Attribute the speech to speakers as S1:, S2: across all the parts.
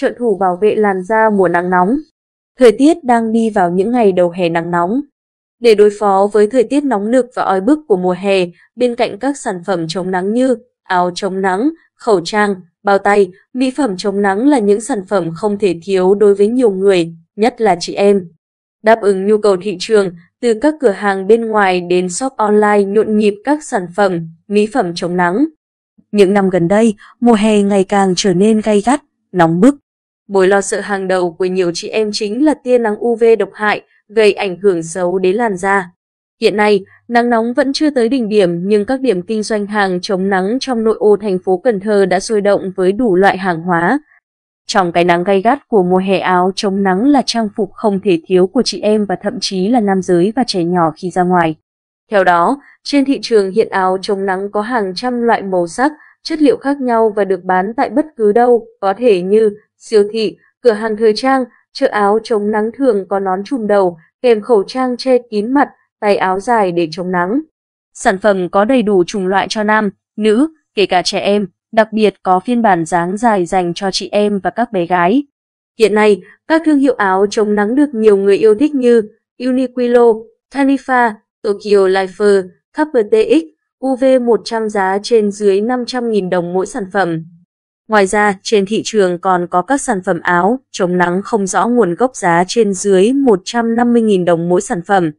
S1: trợ thủ bảo vệ làn da mùa nắng nóng. Thời tiết đang đi vào những ngày đầu hè nắng nóng. Để đối phó với thời tiết nóng nực và oi bức của mùa hè, bên cạnh các sản phẩm chống nắng như áo chống nắng, khẩu trang, bao tay, mỹ phẩm chống nắng là những sản phẩm không thể thiếu đối với nhiều người, nhất là chị em. Đáp ứng nhu cầu thị trường, từ các cửa hàng bên ngoài đến shop online nhộn nhịp các sản phẩm, mỹ phẩm chống nắng. Những năm gần đây, mùa hè ngày càng trở nên gay gắt, nóng bức. Mối lo sợ hàng đầu của nhiều chị em chính là tia nắng UV độc hại, gây ảnh hưởng xấu đến làn da. Hiện nay, nắng nóng vẫn chưa tới đỉnh điểm nhưng các điểm kinh doanh hàng chống nắng trong nội ô thành phố Cần Thơ đã sôi động với đủ loại hàng hóa. Trong cái nắng gay gắt của mùa hè áo chống nắng là trang phục không thể thiếu của chị em và thậm chí là nam giới và trẻ nhỏ khi ra ngoài. Theo đó, trên thị trường hiện áo chống nắng có hàng trăm loại màu sắc, chất liệu khác nhau và được bán tại bất cứ đâu, có thể như siêu thị, cửa hàng thời trang, chợ áo chống nắng thường có nón trùm đầu, kèm khẩu trang che kín mặt, tay áo dài để chống nắng. Sản phẩm có đầy đủ chủng loại cho nam, nữ, kể cả trẻ em, đặc biệt có phiên bản dáng dài dành cho chị em và các bé gái. Hiện nay, các thương hiệu áo chống nắng được nhiều người yêu thích như Uniqlo, Tanifa, Tokyo Lifer, Copper TX, UV100 giá trên dưới 500.000 đồng mỗi sản phẩm. Ngoài ra, trên thị trường còn có các sản phẩm áo, chống nắng không rõ nguồn gốc giá trên dưới 150.000 đồng mỗi sản phẩm.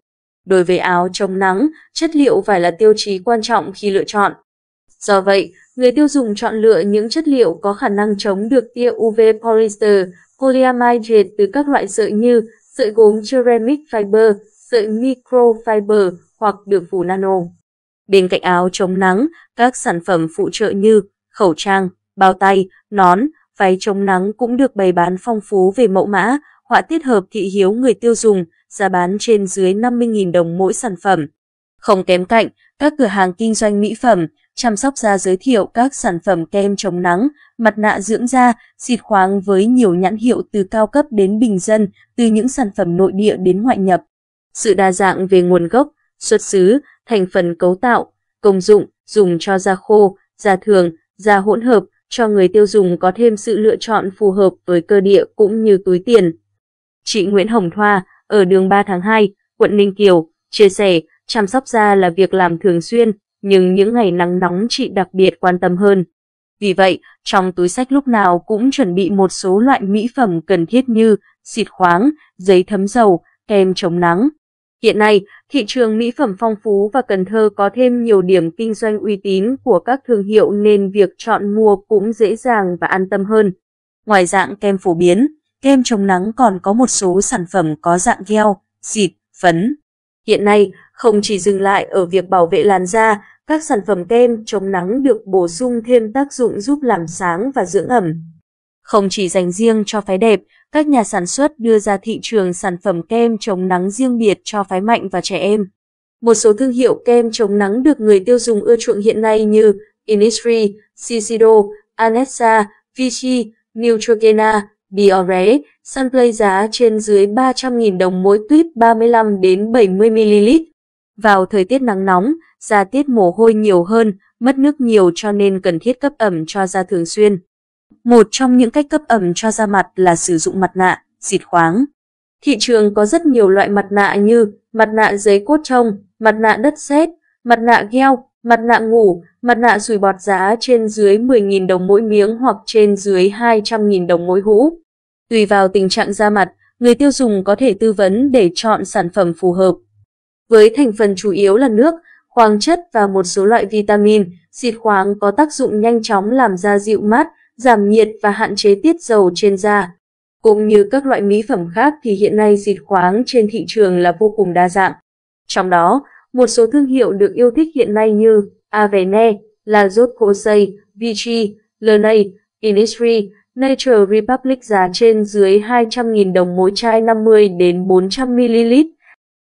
S1: Đối với áo chống nắng, chất liệu phải là tiêu chí quan trọng khi lựa chọn. Do vậy, người tiêu dùng chọn lựa những chất liệu có khả năng chống được tia UV polyester, polyamide từ các loại sợi như sợi gốm ceramic fiber, sợi microfiber hoặc đường phủ nano. Bên cạnh áo chống nắng, các sản phẩm phụ trợ như khẩu trang, bao tay, nón, váy chống nắng cũng được bày bán phong phú về mẫu mã, họa tiết hợp thị hiếu người tiêu dùng, giá bán trên dưới 50.000 đồng mỗi sản phẩm. Không kém cạnh, các cửa hàng kinh doanh mỹ phẩm, chăm sóc da giới thiệu các sản phẩm kem chống nắng, mặt nạ dưỡng da, xịt khoáng với nhiều nhãn hiệu từ cao cấp đến bình dân, từ những sản phẩm nội địa đến ngoại nhập. Sự đa dạng về nguồn gốc, xuất xứ, thành phần cấu tạo, công dụng, dùng cho da khô, da thường, da hỗn hợp, cho người tiêu dùng có thêm sự lựa chọn phù hợp với cơ địa cũng như túi tiền. Chị Nguyễn Hồng Thoa, ở đường 3 tháng 2, quận Ninh Kiều, chia sẻ, chăm sóc da là việc làm thường xuyên, nhưng những ngày nắng nóng chị đặc biệt quan tâm hơn. Vì vậy, trong túi sách lúc nào cũng chuẩn bị một số loại mỹ phẩm cần thiết như xịt khoáng, giấy thấm dầu, kem chống nắng. Hiện nay, thị trường mỹ phẩm phong phú và Cần Thơ có thêm nhiều điểm kinh doanh uy tín của các thương hiệu nên việc chọn mua cũng dễ dàng và an tâm hơn. Ngoài dạng kem phổ biến, kem chống nắng còn có một số sản phẩm có dạng gel, xịt, phấn. Hiện nay, không chỉ dừng lại ở việc bảo vệ làn da, các sản phẩm kem chống nắng được bổ sung thêm tác dụng giúp làm sáng và dưỡng ẩm, không chỉ dành riêng cho phái đẹp, các nhà sản xuất đưa ra thị trường sản phẩm kem chống nắng riêng biệt cho phái mạnh và trẻ em. Một số thương hiệu kem chống nắng được người tiêu dùng ưa chuộng hiện nay như Innisfree, Shiseido, Anessa, Vichy, Neutrogena, Biore, Sunplay giá trên dưới 300.000 đồng mỗi tuyếp 35 đến 70 ml. Vào thời tiết nắng nóng, da tiết mồ hôi nhiều hơn, mất nước nhiều cho nên cần thiết cấp ẩm cho da thường xuyên. Một trong những cách cấp ẩm cho da mặt là sử dụng mặt nạ, xịt khoáng. Thị trường có rất nhiều loại mặt nạ như mặt nạ giấy cốt trông, mặt nạ đất sét, mặt nạ gheo, mặt nạ ngủ, mặt nạ sùi bọt giá trên dưới 10.000 đồng mỗi miếng hoặc trên dưới 200.000 đồng mỗi hũ. Tùy vào tình trạng da mặt, người tiêu dùng có thể tư vấn để chọn sản phẩm phù hợp. Với thành phần chủ yếu là nước, khoáng chất và một số loại vitamin, xịt khoáng có tác dụng nhanh chóng làm da dịu mát, giảm nhiệt và hạn chế tiết dầu trên da. Cũng như các loại mỹ phẩm khác thì hiện nay xịt khoáng trên thị trường là vô cùng đa dạng. Trong đó, một số thương hiệu được yêu thích hiện nay như Avene, La Rose Posay, Vichy, Lernay, Innisfree, Nature Republic giá trên dưới 200.000 đồng mỗi chai 50 đến 400 ml.